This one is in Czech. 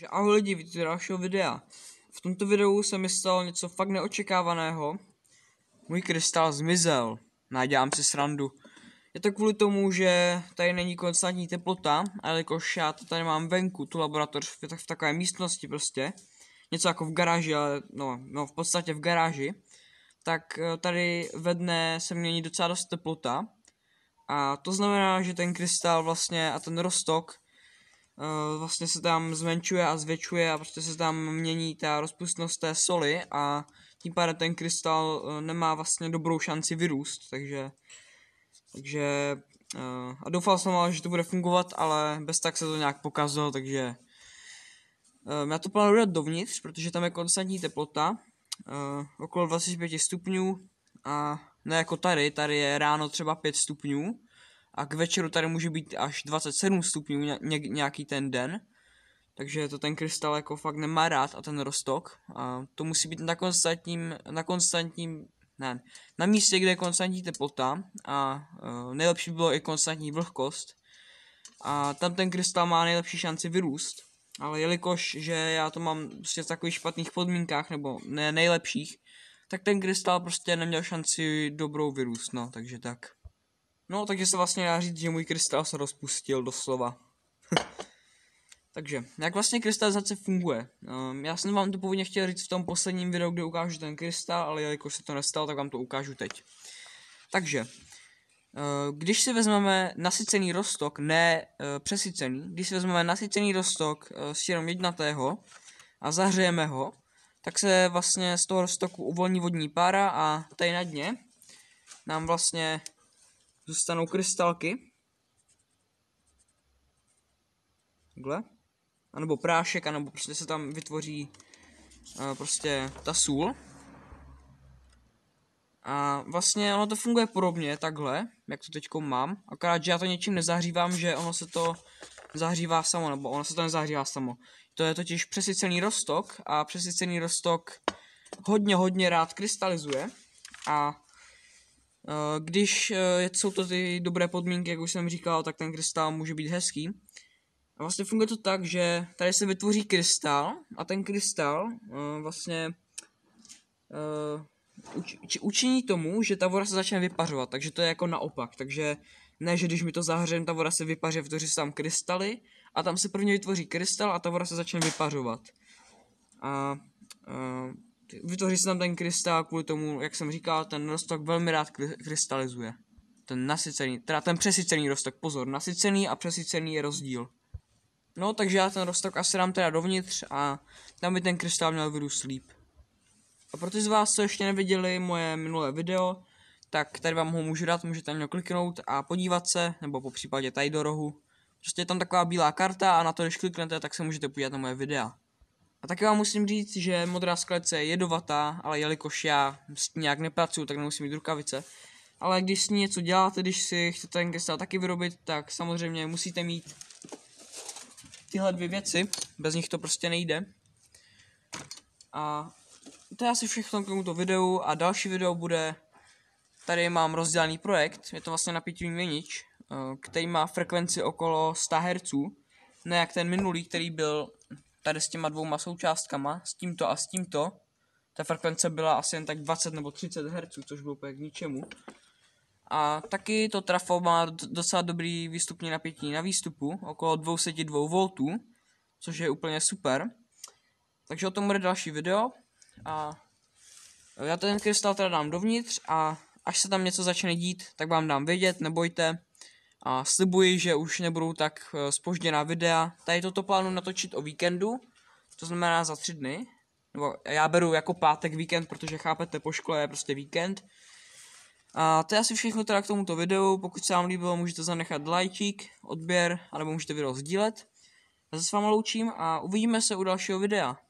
Takže ahoj lidi, vítejte dalšího videa. V tomto videu se mi stalo něco fakt neočekávaného. Můj krystal zmizel. Nádělám no si srandu. Je to kvůli tomu, že tady není konstantní teplota, ale jakož já to tady mám venku, tu laboratoř v, v takové místnosti prostě. Něco jako v garáži, ale no, no v podstatě v garáži. Tak eh, tady ve dne se mění docela dost teplota. A to znamená, že ten krystal vlastně a ten rostok Eh, vlastně se tam zmenšuje a zvětšuje a prostě se tam mění ta rozpustnost té soli a tím pádem ten krystal eh, nemá vlastně dobrou šanci vyrůst, takže takže eh, a doufal jsem ale, že to bude fungovat, ale bez tak se to nějak pokazilo, takže já to plánuji dát dovnitř, protože tam je konstantní teplota, okolo 25 stupňů a ne jako tady, tady je ráno třeba 5 stupňů, a k večeru tady může být až 27 stupňů nějaký ten den. Takže to ten krystal jako fakt nemá rád a ten rostok. A to musí být na konstantním, na konstantním, ne, na místě, kde je konstantní teplota a uh, nejlepší bylo i konstantní vlhkost. A tam ten krystal má nejlepší šanci vyrůst. Ale jelikož, že já to mám prostě v takových špatných podmínkách, nebo ne nejlepších, tak ten krystal prostě neměl šanci dobrou vyrůst, no, takže tak. No, takže se vlastně dá říct, že můj krystal se rozpustil doslova. takže, jak vlastně krystalizace funguje? Um, já jsem vám to původně chtěl říct v tom posledním videu, kde ukážu ten krystal, ale jelikož se to nestalo, tak vám to ukážu teď. Takže, uh, když si vezmeme nasycený rostok, ne uh, přesycený, když si vezmeme nasycený rostok uh, s jenom jednatého a zahřejeme ho, tak se vlastně z toho roztoku uvolní vodní pára a tady na dně nám vlastně zůstanou krystalky. Takhle. A nebo prášek, anebo prostě se tam vytvoří uh, prostě ta sůl. A vlastně ono to funguje podobně, takhle, jak to teď mám, akorát, že já to něčím nezahřívám, že ono se to zahřívá samo, nebo ono se to nezahřívá samo. To je totiž přesycený rostok a přesycený rostok hodně, hodně rád krystalizuje a Eh, když eh, jsou to ty dobré podmínky, jak už jsem říkal, tak ten krystal může být hezký. A vlastně funguje to tak, že tady se vytvoří krystal a ten krystál eh, vlastně učiní tomu, že ta voda se začne vypařovat, takže to je jako naopak. Takže ne, že když mi to zahřejeme, ta voda se vypaře, vytvoří se tam krystaly a tam se prvně vytvoří krystal a ta voda se začne vypařovat. A, a vytvoří se tam ten krystal kvůli tomu, jak jsem říkal, ten rostok velmi rád krystalizuje. Ten nasycený, teda ten přesycený rostok, pozor, nasycený a přesycený je rozdíl. No, takže já ten rostok asi dám teda dovnitř a tam by ten krystal měl vyrůst líp. A pro ty z vás, co ještě neviděli moje minulé video, tak tady vám ho můžu dát, můžete na kliknout a podívat se, nebo po případě tady do rohu. Prostě je tam taková bílá karta a na to, když kliknete, tak se můžete podívat na moje videa. A taky vám musím říct, že modrá sklece je jedovatá, ale jelikož já s ní nějak nepracuju, tak nemusím mít rukavice. Ale když s ní něco děláte, když si chcete ten gestal taky vyrobit, tak samozřejmě musíte mít tyhle dvě věci, bez nich to prostě nejde. A to je asi všechno k tomuto videu a další video bude, tady mám rozdělený projekt, je to vlastně napětí měnič, eh, který má frekvenci okolo 100 Hz, ne jak ten minulý, který byl tady s těma dvouma součástkama, s tímto a s tímto, ta frekvence byla asi jen tak 20 nebo 30 Hz, což bylo úplně k ničemu. A taky to trafo má docela dobrý výstupní napětí na výstupu, okolo 202 V, což je úplně super. Takže o tom bude další video. A já ten krystal teda dám dovnitř a až se tam něco začne dít, tak vám dám vědět, nebojte a slibuji, že už nebudou tak spožděná eh, videa. Tady toto plánu natočit o víkendu, to znamená za tři dny. Nebo já beru jako pátek víkend, protože chápete, po škole je prostě víkend. A to je asi všechno teda k tomuto videu, pokud se vám líbilo, můžete zanechat lajčík, odběr, anebo můžete video sdílet. Já se s vámi loučím a uvidíme se u dalšího videa.